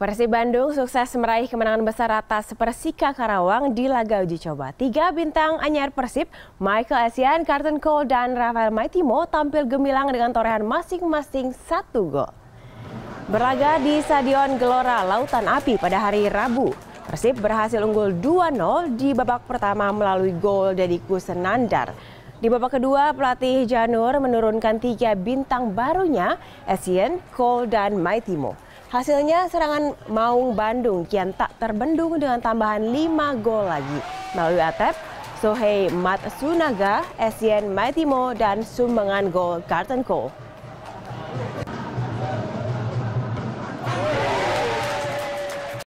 Persib Bandung sukses meraih kemenangan besar atas Persika Karawang di laga uji coba. Tiga bintang anyar Persib, Michael Asian, Carton Cole, dan Rafael Maitimo tampil gemilang dengan torehan masing-masing satu gol. Berlaga di Stadion Gelora Lautan Api pada hari Rabu. Persib berhasil unggul 2-0 di babak pertama melalui gol dari Kusenandar. Di babak kedua, pelatih Janur menurunkan tiga bintang barunya, Essien, Cole, dan Maitimo. Hasilnya serangan Maung Bandung kian tak terbendung dengan tambahan 5 gol lagi. Melalui atep, Sohei Matsunaga, Esien Maitimo, dan sumbangan gol Garten Cole.